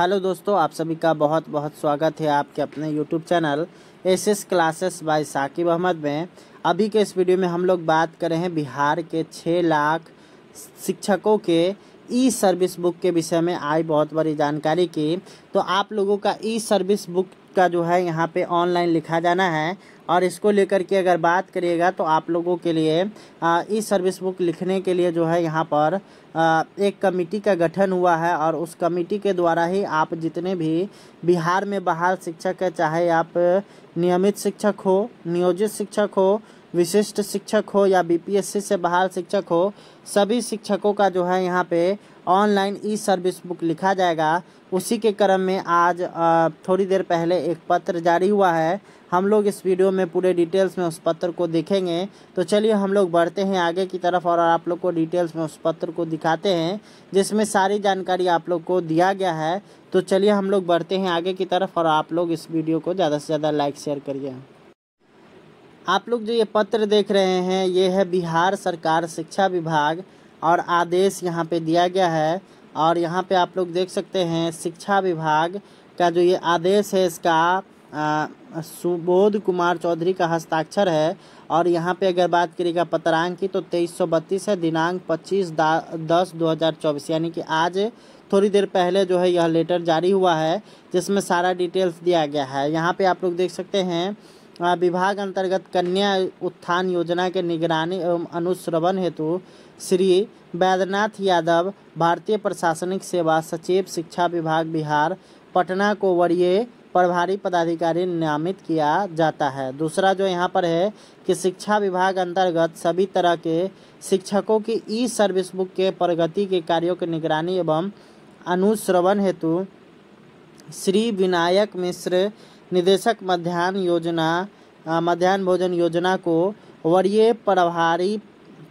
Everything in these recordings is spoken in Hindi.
हेलो दोस्तों आप सभी का बहुत बहुत स्वागत है आपके अपने YouTube channel S S classes by Saqib Ahmad में अभी के इस वीडियो में हम लोग बात कर रहे हैं बिहार के छः लाख शिक्षकों के ई सर्विस बुक के विषय में आई बहुत बड़ी जानकारी की तो आप लोगों का ई सर्विस बुक का जो है यहाँ पे ऑनलाइन लिखा जाना है और इसको लेकर के अगर बात करिएगा तो आप लोगों के लिए ई सर्विस बुक लिखने के लिए जो है यहाँ पर एक कमेटी का गठन हुआ है और उस कमेटी के द्वारा ही आप जितने भी बिहार में बहाल शिक्षक है चाहे आप नियमित शिक्षक हो नियोजित शिक्षक हो विशिष्ट शिक्षक हो या बीपीएससी से बाहर शिक्षक हो सभी शिक्षकों का जो है यहाँ पे ऑनलाइन ई सर्विस बुक लिखा जाएगा उसी के क्रम में आज थोड़ी देर पहले एक पत्र जारी हुआ है हम लोग इस वीडियो में पूरे डिटेल्स में उस पत्र को देखेंगे तो चलिए हम लोग बढ़ते हैं आगे की तरफ और आप लोग को डिटेल्स में उस पत्र को दिखाते हैं जिसमें सारी जानकारी आप लोग को दिया गया है तो चलिए हम लोग बढ़ते हैं आगे की तरफ और आप लोग इस वीडियो को ज़्यादा से ज़्यादा लाइक शेयर करिए आप लोग जो ये पत्र देख रहे हैं ये है बिहार सरकार शिक्षा विभाग और आदेश यहाँ पे दिया गया है और यहाँ पे आप लोग देख सकते हैं शिक्षा विभाग का जो ये आदेश है इसका सुबोध कुमार चौधरी का हस्ताक्षर है और यहाँ पे अगर बात करिएगा पत्रांक की तो तेईस सौ बत्तीस है दिनांक पच्चीस दस दो हज़ार चौबीस यानी कि आज थोड़ी देर पहले जो है यह लेटर जारी हुआ है जिसमें सारा डिटेल्स दिया गया है यहाँ पे आप लोग देख सकते हैं विभाग अंतर्गत कन्या उत्थान योजना के निगरानी एवं अनुश्रवण हेतु श्री बैद्यनाथ यादव भारतीय प्रशासनिक सेवा सचिव शिक्षा विभाग बिहार पटना को वरीय प्रभारी पदाधिकारी नियमित किया जाता है दूसरा जो यहाँ पर है कि शिक्षा विभाग अंतर्गत सभी तरह के शिक्षकों की ई सर्विस बुक के प्रगति के कार्यों की निगरानी एवं अनुश्रवण हेतु श्री विनायक मिश्र निदेशक मध्यान्ह योजना मध्यान्ह भोजन योजना को वरीय प्रभारी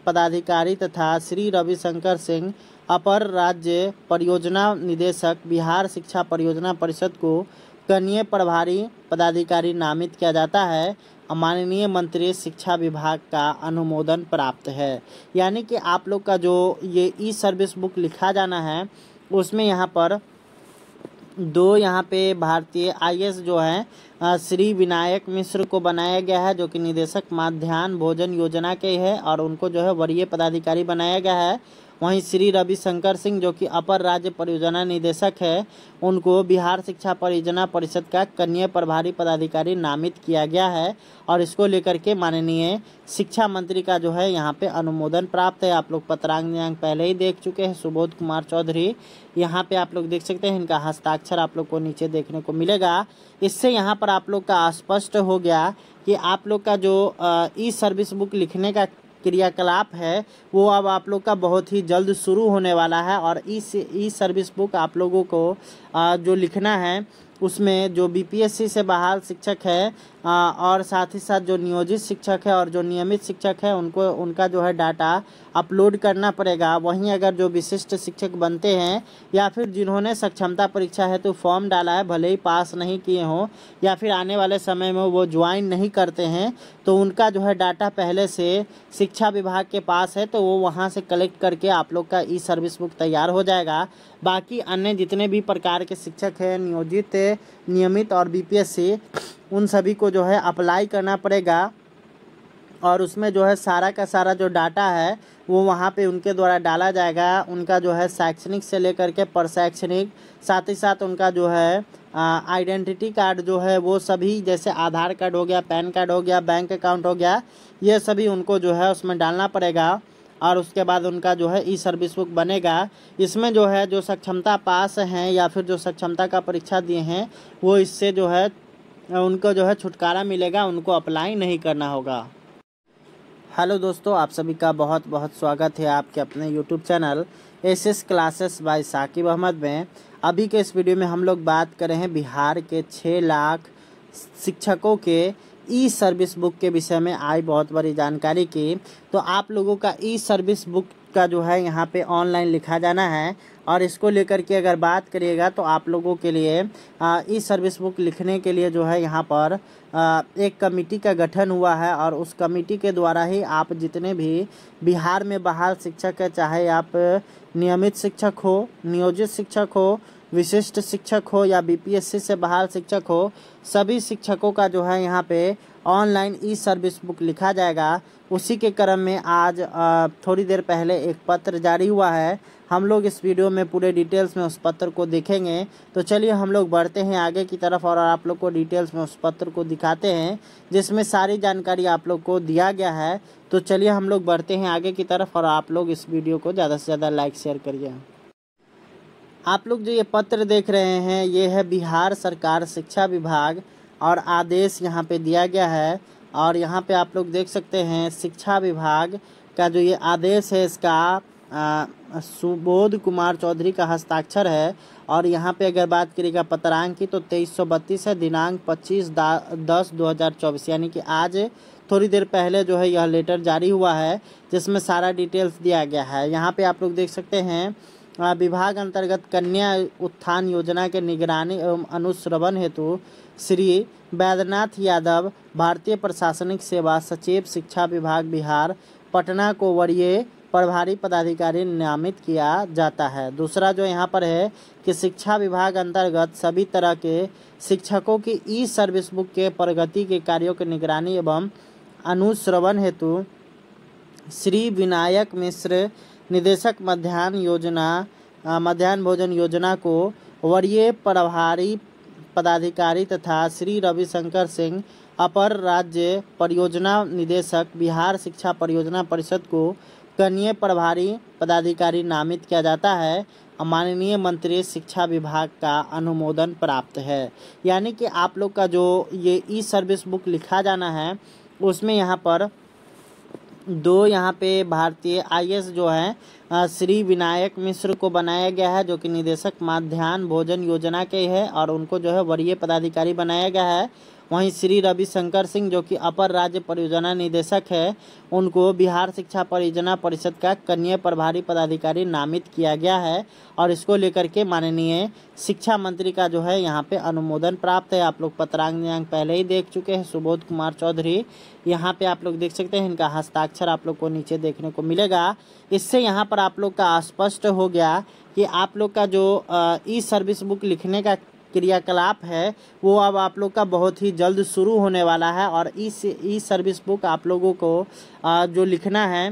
पदाधिकारी तथा श्री रविशंकर सिंह अपर राज्य परियोजना निदेशक बिहार शिक्षा परियोजना परिषद को कनीय प्रभारी पदाधिकारी नामित किया जाता है माननीय मंत्री शिक्षा विभाग का अनुमोदन प्राप्त है यानी कि आप लोग का जो ये ई सर्विस बुक लिखा जाना है उसमें यहाँ पर दो यहाँ पे भारतीय आई जो है श्री विनायक मिश्र को बनाया गया है जो कि निदेशक माध्यान्ह भोजन योजना के है और उनको जो है वरीय पदाधिकारी बनाया गया है वहीं श्री रविशंकर सिंह जो कि अपर राज्य परियोजना निदेशक है उनको बिहार शिक्षा परियोजना परिषद का कन्या प्रभारी पदाधिकारी नामित किया गया है और इसको लेकर के माननीय शिक्षा मंत्री का जो है यहाँ पे अनुमोदन प्राप्त है आप लोग पत्रांग पहले ही देख चुके हैं सुबोध कुमार चौधरी यहाँ पे आप लोग देख सकते हैं इनका हस्ताक्षर आप लोग को नीचे देखने को मिलेगा इससे यहाँ पर आप लोग का स्पष्ट हो गया कि आप लोग का जो ई सर्विस बुक लिखने का क्रियाकलाप है वो अब आप लोग का बहुत ही जल्द शुरू होने वाला है और इस ई सर्विस बुक आप लोगों को जो लिखना है उसमें जो बीपीएससी से बहाल शिक्षक है आ, और साथ ही साथ जो नियोजित शिक्षक है और जो नियमित शिक्षक है उनको उनका जो है डाटा अपलोड करना पड़ेगा वहीं अगर जो विशिष्ट शिक्षक बनते हैं या फिर जिन्होंने सक्षमता परीक्षा हेतु तो फॉर्म डाला है भले ही पास नहीं किए हों या फिर आने वाले समय में वो ज्वाइन नहीं करते हैं तो उनका जो है डाटा पहले से शिक्षा विभाग के पास है तो वो वहाँ से कलेक्ट करके आप लोग का ई सर्विस बुक तैयार हो जाएगा बाकी अन्य जितने भी प्रकार के शिक्षक हैं नियोजित नियमित और बीपीएससी उन सभी को जो है अप्लाई करना पड़ेगा और उसमें जो है सारा का सारा जो डाटा है वो वहाँ पे उनके द्वारा डाला जाएगा उनका जो है शैक्षणिक से लेकर के प्रशैक्षणिक साथ ही साथ उनका जो है आइडेंटिटी कार्ड जो है वो सभी जैसे आधार कार्ड हो गया पैन कार्ड हो गया बैंक अकाउंट हो गया ये सभी उनको जो है उसमें डालना पड़ेगा और उसके बाद उनका जो है ई सर्विस बुक बनेगा इसमें जो है जो सक्षमता पास हैं या फिर जो सक्षमता का परीक्षा दिए हैं वो इससे जो है उनको जो है छुटकारा मिलेगा उनको अप्लाई नहीं करना होगा हेलो दोस्तों आप सभी का बहुत बहुत स्वागत है आपके अपने YouTube channel S S classes by Saqib Ahmad में अभी के इस वीडियो में हम लोग बात करें हैं बिहार के छः लाख शिक्षकों के ई सर्विस बुक के विषय में आई बहुत बड़ी जानकारी की तो आप लोगों का ई सर्विस बुक का जो है यहाँ पे ऑनलाइन लिखा जाना है और इसको लेकर के अगर बात करिएगा तो आप लोगों के लिए ई सर्विस बुक लिखने के लिए जो है यहाँ पर आ, एक कमेटी का गठन हुआ है और उस कमेटी के द्वारा ही आप जितने भी बिहार में बहाल शिक्षक है चाहे आप नियमित शिक्षक हो नियोजित शिक्षक हो विशिष्ट शिक्षक हो या बीपीएससी से बाहर शिक्षक हो सभी शिक्षकों का जो है यहाँ पे ऑनलाइन ई सर्विस बुक लिखा जाएगा उसी के क्रम में आज थोड़ी देर पहले एक पत्र जारी हुआ है हम लोग इस वीडियो में पूरे डिटेल्स में उस पत्र को देखेंगे तो चलिए हम लोग बढ़ते हैं आगे की तरफ और आप लोग को डिटेल्स में उस पत्र को दिखाते हैं जिसमें सारी जानकारी आप लोग को दिया गया है तो चलिए हम लोग बढ़ते हैं आगे की तरफ और आप लोग इस वीडियो को ज़्यादा से ज़्यादा लाइक शेयर करिए आप लोग जो ये पत्र देख रहे हैं ये है बिहार सरकार शिक्षा विभाग और आदेश यहाँ पे दिया गया है और यहाँ पे आप लोग देख सकते हैं शिक्षा विभाग का जो ये आदेश है इसका सुबोध कुमार चौधरी का हस्ताक्षर है और यहाँ पे अगर बात करिएगा पत्रांक की तो तेईस सौ बत्तीस है दिनांक पच्चीस दस दो हज़ार चौबीस यानी कि आज थोड़ी देर पहले जो है यह लेटर जारी हुआ है जिसमें सारा डिटेल्स दिया गया है यहाँ पे आप लोग देख सकते हैं हाँ, विभाग अंतर्गत कन्या उत्थान योजना के निगरानी एवं अनुश्रवण हेतु श्री बैद्यनाथ यादव भारतीय प्रशासनिक सेवा सचिव शिक्षा विभाग बिहार पटना को वरीय प्रभारी पदाधिकारी नियमित किया जाता है दूसरा जो यहाँ पर है कि शिक्षा विभाग अंतर्गत सभी तरह के शिक्षकों की ई सर्विस बुक के प्रगति के कार्यों की निगरानी एवं अनुश्रवण हेतु श्री विनायक मिश्र निदेशक मध्यान्ह योजना मध्यान्ह भोजन योजना को वरीय प्रभारी पदाधिकारी तथा श्री रविशंकर सिंह अपर राज्य परियोजना निदेशक बिहार शिक्षा परियोजना परिषद को कनीय प्रभारी पदाधिकारी नामित किया जाता है माननीय मंत्री शिक्षा विभाग का अनुमोदन प्राप्त है यानी कि आप लोग का जो ये ई सर्विस बुक लिखा जाना है उसमें यहाँ पर दो यहाँ पे भारतीय आई जो है श्री विनायक मिश्र को बनाया गया है जो कि निदेशक माध्यान्ह भोजन योजना के है और उनको जो है वरीय पदाधिकारी बनाया गया है वहीं श्री रविशंकर सिंह जो कि अपर राज्य परियोजना निदेशक है उनको बिहार शिक्षा परियोजना परिषद का कन्या प्रभारी पदाधिकारी नामित किया गया है और इसको लेकर के माननीय शिक्षा मंत्री का जो है यहाँ पे अनुमोदन प्राप्त है आप लोग पत्रांग दिनांक पहले ही देख चुके हैं सुबोध कुमार चौधरी यहाँ पे आप लोग देख सकते हैं इनका हस्ताक्षर आप लोग को नीचे देखने को मिलेगा इससे यहाँ पर आप लोग का स्पष्ट हो गया कि आप लोग का जो ई सर्विस बुक लिखने का क्रियाकलाप है वो अब आप लोग का बहुत ही जल्द शुरू होने वाला है और इस ई सर्विस बुक आप लोगों को जो लिखना है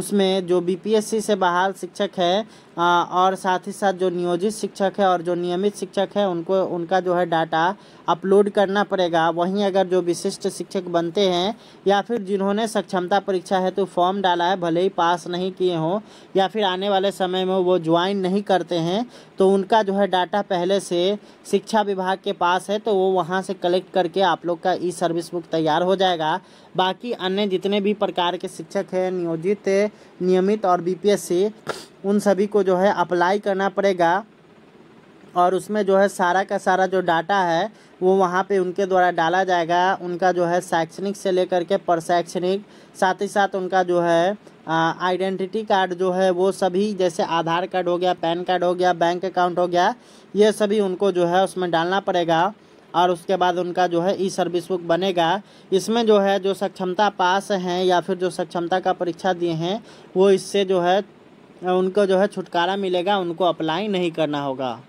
उसमें जो बीपीएससी से बहाल शिक्षक है और साथ ही साथ जो नियोजित शिक्षक है और जो नियमित शिक्षक है उनको उनका जो है डाटा अपलोड करना पड़ेगा वहीं अगर जो विशिष्ट शिक्षक बनते हैं या फिर जिन्होंने सक्षमता परीक्षा हेतु तो फॉर्म डाला है भले ही पास नहीं किए हों या फिर आने वाले समय में वो ज्वाइन नहीं करते हैं तो उनका जो है डाटा पहले से शिक्षा विभाग के पास है तो वो वहाँ से कलेक्ट करके आप लोग का ई सर्विस बुक तैयार हो जाएगा बाकी अन्य जितने भी प्रकार के शिक्षक हैं नियोजित नियमित और बीपीएससी उन सभी को जो है अप्लाई करना पड़ेगा और उसमें जो है सारा का सारा जो डाटा है वो वहाँ पे उनके द्वारा डाला जाएगा उनका जो है शैक्षणिक से लेकर के प्रशैक्षणिक साथ ही साथ उनका जो है आइडेंटिटी कार्ड जो है वो सभी जैसे आधार कार्ड हो गया पैन कार्ड हो गया बैंक अकाउंट हो गया ये सभी उनको जो है उसमें डालना पड़ेगा और उसके बाद उनका जो है ई सर्विस बुक बनेगा इसमें जो है जो सक्षमता पास हैं या फिर जो सक्षमता का परीक्षा दिए हैं वो इससे जो है उनको जो है छुटकारा मिलेगा उनको अप्लाई नहीं करना होगा